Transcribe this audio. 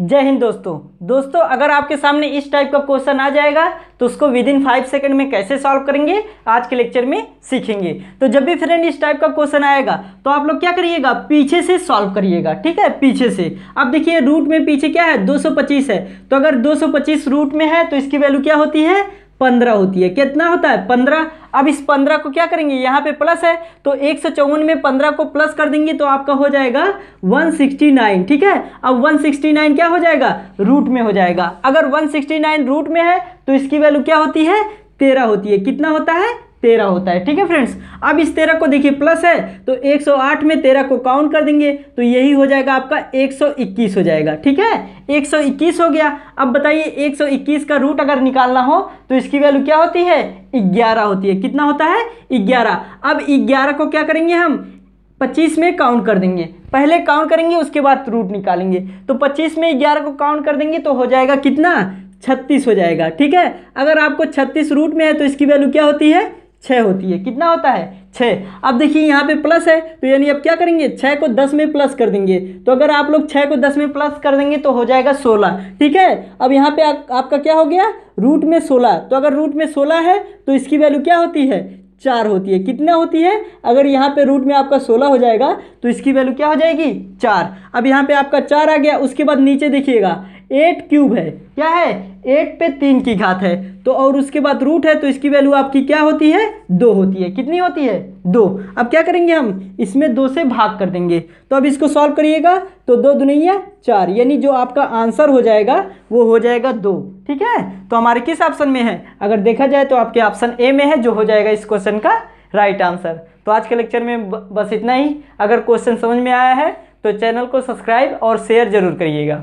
जय हिंद दोस्तों दोस्तों अगर आपके सामने इस टाइप का क्वेश्चन आ जाएगा तो उसको विद इन फाइव सेकेंड में कैसे सॉल्व करेंगे आज के लेक्चर में सीखेंगे तो जब भी फ्रेंड इस टाइप का क्वेश्चन आएगा तो आप लोग क्या करिएगा पीछे से सॉल्व करिएगा ठीक है पीछे से अब देखिए रूट में पीछे क्या है 225 है तो अगर 225 रूट में है तो इसकी वैल्यू क्या होती है पंद्रह होती है कितना होता है पंद्रह अब इस पंद्रह को क्या करेंगे यहाँ पे प्लस है तो एक सौ चौवन में पंद्रह को प्लस कर देंगे तो आपका हो जाएगा वन सिक्सटी नाइन ठीक है अब वन सिक्सटी नाइन क्या हो जाएगा रूट में हो जाएगा अगर वन सिक्सटी नाइन रूट में है तो इसकी वैल्यू क्या होती है तेरह होती है कितना होता है तेरह होता है ठीक है फ्रेंड्स अब इस तेरह को देखिए प्लस है तो 108 में तेरह को काउंट कर देंगे तो यही हो जाएगा आपका 121 हो जाएगा ठीक है 121 हो गया अब बताइए 121 का रूट अगर निकालना हो तो इसकी वैल्यू क्या होती है ग्यारह होती है कितना होता है ग्यारह अब ग्यारह को क्या करेंगे हम पच्चीस में काउंट कर देंगे पहले काउंट करेंगे उसके बाद रूट निकालेंगे तो पच्चीस में ग्यारह को काउंट कर देंगे तो हो जाएगा कितना छत्तीस हो जाएगा ठीक है अगर आपको छत्तीस रूट में है तो इसकी वैल्यू क्या होती है छः होती है कितना होता है छः अब देखिए यहाँ पे प्लस है तो यानी अब क्या करेंगे छः को दस में प्लस कर देंगे तो अगर आप लोग छः को दस में प्लस कर देंगे तो हो जाएगा सोलह ठीक है अब यहाँ पे आ, आपका क्या हो गया रूट में सोलह तो अगर रूट में सोलह है तो इसकी वैल्यू क्या होती है चार होती है कितना होती है अगर यहाँ पे रूट में आपका सोलह हो जाएगा तो इसकी वैल्यू क्या हो जाएगी चार अब यहाँ पे आपका चार आ गया उसके बाद नीचे देखिएगा एट क्यूब है क्या है एट पे तीन की घात है तो और उसके बाद रूट है तो इसकी वैल्यू आपकी क्या होती है दो होती है कितनी होती है दो अब क्या करेंगे हम इसमें दो से भाग कर देंगे तो अब इसको सॉल्व करिएगा तो दो दुनिया चार यानी जो आपका आंसर हो जाएगा वो हो जाएगा दो ठीक है तो हमारे किस ऑप्शन में है अगर देखा जाए तो आपके ऑप्शन ए में है जो हो जाएगा इस क्वेश्चन का राइट आंसर तो आज के लेक्चर में बस इतना ही अगर क्वेश्चन समझ में आया है तो चैनल को सब्सक्राइब और शेयर ज़रूर करिएगा